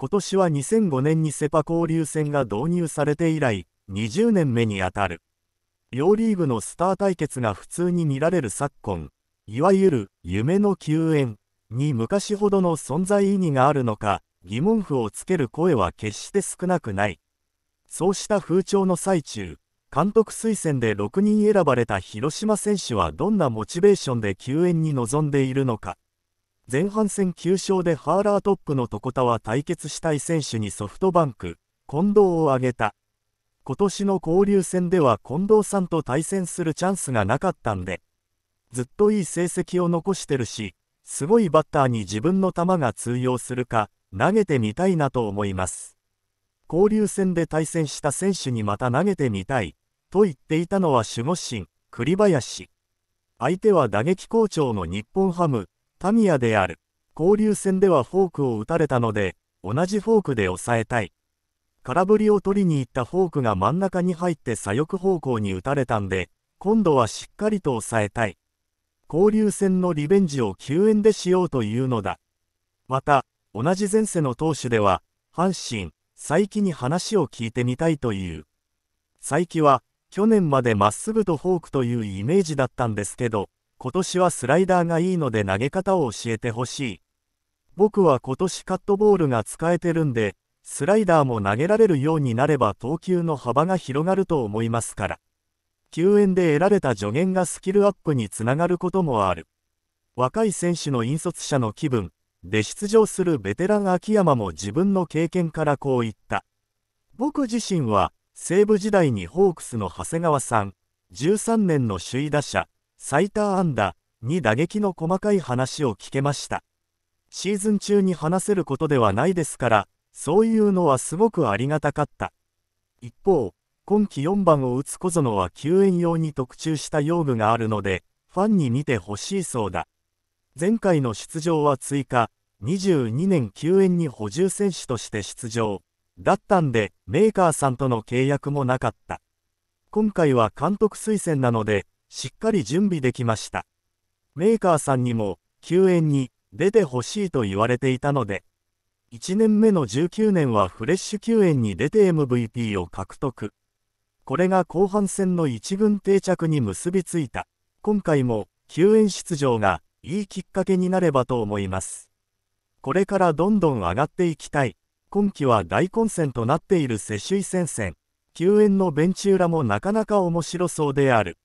今年は2005年にセパ交流戦が導入されて以来、20年目にあたる。両リーグのスター対決が普通に見られる昨今、いわゆる夢の救援に昔ほどの存在意義があるのか、疑問符をつける声は決して少なくない。そうした風潮の最中、監督推薦で6人選ばれた広島選手はどんなモチベーションで救援に臨んでいるのか。前半戦9勝でハーラートップの床田は対決したい選手にソフトバンク、近藤を挙げた。今年の交流戦では近藤さんと対戦するチャンスがなかったんで、ずっといい成績を残してるし、すごいバッターに自分の球が通用するか、投げてみたいなと思います。交流戦で対戦した選手にまた投げてみたい、と言っていたのは守護神、栗林。相手は打撃好調の日本ハム、タミヤである。交流戦ではフォークを打たれたので、同じフォークで抑えたい。空振りを取りに行ったフォークが真ん中に入って左翼方向に打たれたんで、今度はしっかりと抑えたい。交流戦のリベンジを救援でしようというのだ。また、同じ前世の投手では、阪神、佐伯に話を聞いてみたいという。佐伯は、去年までまっすぐとフォークというイメージだったんですけど、今年はスライダーがいいので投げ方を教えてほしい。僕は今年カットボールが使えてるんで、スライダーも投げられるようになれば投球の幅が広がると思いますから。救援で得られた助言がスキルアップにつながることもある。若い選手の引率者の気分で出場するベテラン秋山も自分の経験からこう言った。僕自身は西武時代にホークスの長谷川さん、13年の首位打者、最多安打に打撃の細かい話を聞けましたシーズン中に話せることではないですからそういうのはすごくありがたかった一方今季4番を打つ小園は救援用に特注した用具があるのでファンに見てほしいそうだ前回の出場は追加22年救援に補充選手として出場だったんでメーカーさんとの契約もなかった今回は監督推薦なのでしっかり準備できました。メーカーさんにも、救援に出てほしいと言われていたので、1年目の19年はフレッシュ救援に出て MVP を獲得。これが後半戦の1軍定着に結びついた。今回も救援出場がいいきっかけになればと思います。これからどんどん上がっていきたい。今季は大混戦となっている世襲戦線。救援のベンチ裏もなかなか面白そうである。